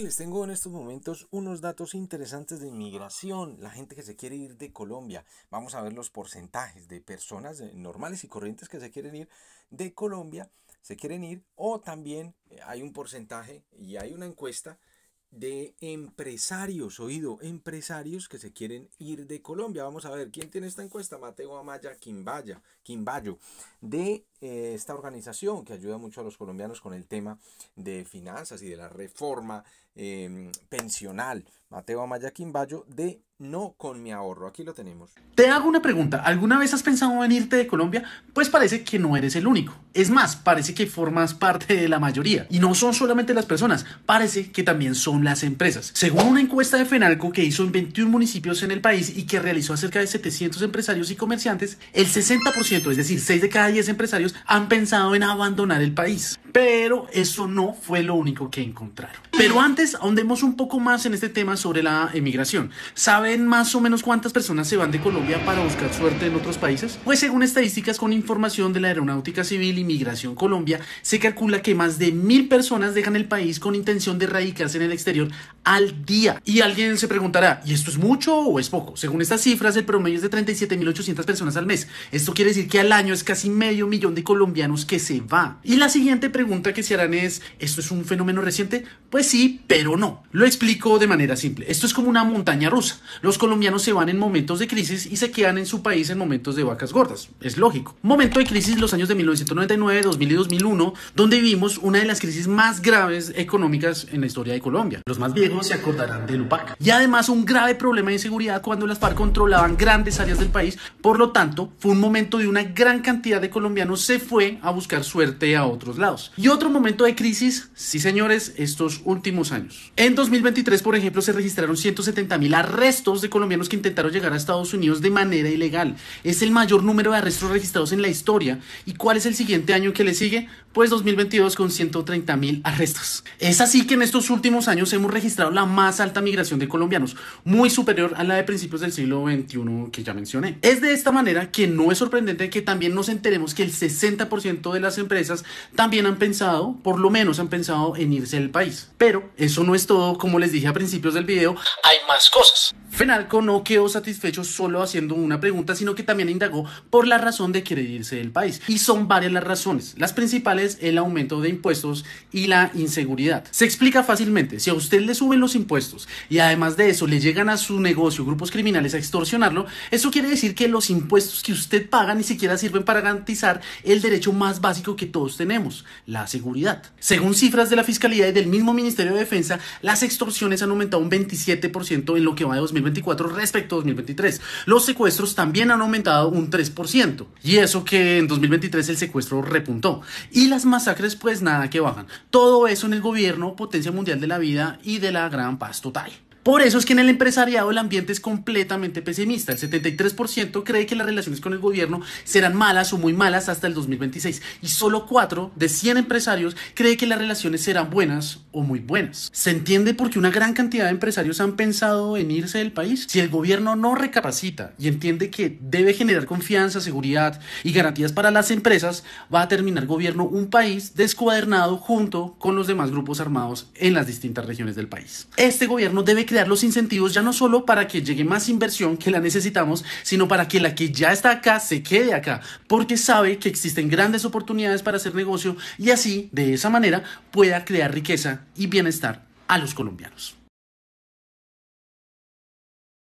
Les tengo en estos momentos unos datos interesantes de inmigración, la gente que se quiere ir de Colombia. Vamos a ver los porcentajes de personas normales y corrientes que se quieren ir de Colombia, se quieren ir, o también eh, hay un porcentaje y hay una encuesta de empresarios, oído, empresarios que se quieren ir de Colombia. Vamos a ver, ¿quién tiene esta encuesta? Mateo Amaya Quimbaya, Quimbayo, de eh, esta organización que ayuda mucho a los colombianos con el tema de finanzas y de la reforma Em, pensional, Mateo Amaya Quimbayo, de No con mi ahorro. Aquí lo tenemos. Te hago una pregunta. ¿Alguna vez has pensado en irte de Colombia? Pues parece que no eres el único. Es más, parece que formas parte de la mayoría. Y no son solamente las personas, parece que también son las empresas. Según una encuesta de FENALCO que hizo en 21 municipios en el país y que realizó a cerca de 700 empresarios y comerciantes, el 60%, es decir, 6 de cada 10 empresarios, han pensado en abandonar el país. Pero eso no fue lo único que encontraron. Pero antes, ahondemos un poco más en este tema sobre la emigración. ¿Saben más o menos cuántas personas se van de Colombia para buscar suerte en otros países? Pues según estadísticas con información de la Aeronáutica Civil y Migración Colombia, se calcula que más de mil personas dejan el país con intención de radicarse en el exterior al día. Y alguien se preguntará, ¿y esto es mucho o es poco? Según estas cifras, el promedio es de 37.800 personas al mes. Esto quiere decir que al año es casi medio millón de colombianos que se va. Y la siguiente pregunta pregunta que se harán es, ¿esto es un fenómeno reciente? Pues sí, pero no. Lo explico de manera simple. Esto es como una montaña rusa. Los colombianos se van en momentos de crisis y se quedan en su país en momentos de vacas gordas. Es lógico. Momento de crisis los años de 1999, 2000 y 2001, donde vivimos una de las crisis más graves económicas en la historia de Colombia. Los más viejos se acordarán del UPAC. Y además un grave problema de inseguridad cuando las FARC controlaban grandes áreas del país. Por lo tanto, fue un momento de una gran cantidad de colombianos se fue a buscar suerte a otros lados. Y otro momento de crisis, sí señores, estos últimos años. En 2023, por ejemplo, se registraron 170 mil arrestos de colombianos que intentaron llegar a Estados Unidos de manera ilegal. Es el mayor número de arrestos registrados en la historia. ¿Y cuál es el siguiente año que le sigue? Pues 2022 con 130 mil arrestos. Es así que en estos últimos años hemos registrado la más alta migración de colombianos, muy superior a la de principios del siglo XXI que ya mencioné. Es de esta manera que no es sorprendente que también nos enteremos que el 60% de las empresas también han pensado, por lo menos han pensado en irse del país. Pero eso no es todo, como les dije a principios del video, hay más cosas. Fenalco no quedó satisfecho solo haciendo una pregunta, sino que también indagó por la razón de querer irse del país. Y son varias las razones. Las principales, el aumento de impuestos y la inseguridad. Se explica fácilmente, si a usted le suben los impuestos y además de eso le llegan a su negocio grupos criminales a extorsionarlo, eso quiere decir que los impuestos que usted paga ni siquiera sirven para garantizar el derecho más básico que todos tenemos, la seguridad. Según cifras de la Fiscalía y del mismo Ministerio de Defensa, las extorsiones han aumentado un 27% en lo que va de 2024 respecto a 2023. Los secuestros también han aumentado un 3%. Y eso que en 2023 el secuestro repuntó. Y las masacres pues nada que bajan. Todo eso en el gobierno, potencia mundial de la vida y de la gran paz total. Por eso es que en el empresariado el ambiente es completamente pesimista. El 73% cree que las relaciones con el gobierno serán malas o muy malas hasta el 2026 y solo 4 de 100 empresarios cree que las relaciones serán buenas muy buenas. Se entiende porque una gran cantidad de empresarios han pensado en irse del país. Si el gobierno no recapacita y entiende que debe generar confianza, seguridad y garantías para las empresas, va a terminar gobierno un país descuadernado junto con los demás grupos armados en las distintas regiones del país. Este gobierno debe crear los incentivos ya no solo para que llegue más inversión que la necesitamos, sino para que la que ya está acá se quede acá, porque sabe que existen grandes oportunidades para hacer negocio y así, de esa manera, pueda crear riqueza y bienestar a los colombianos.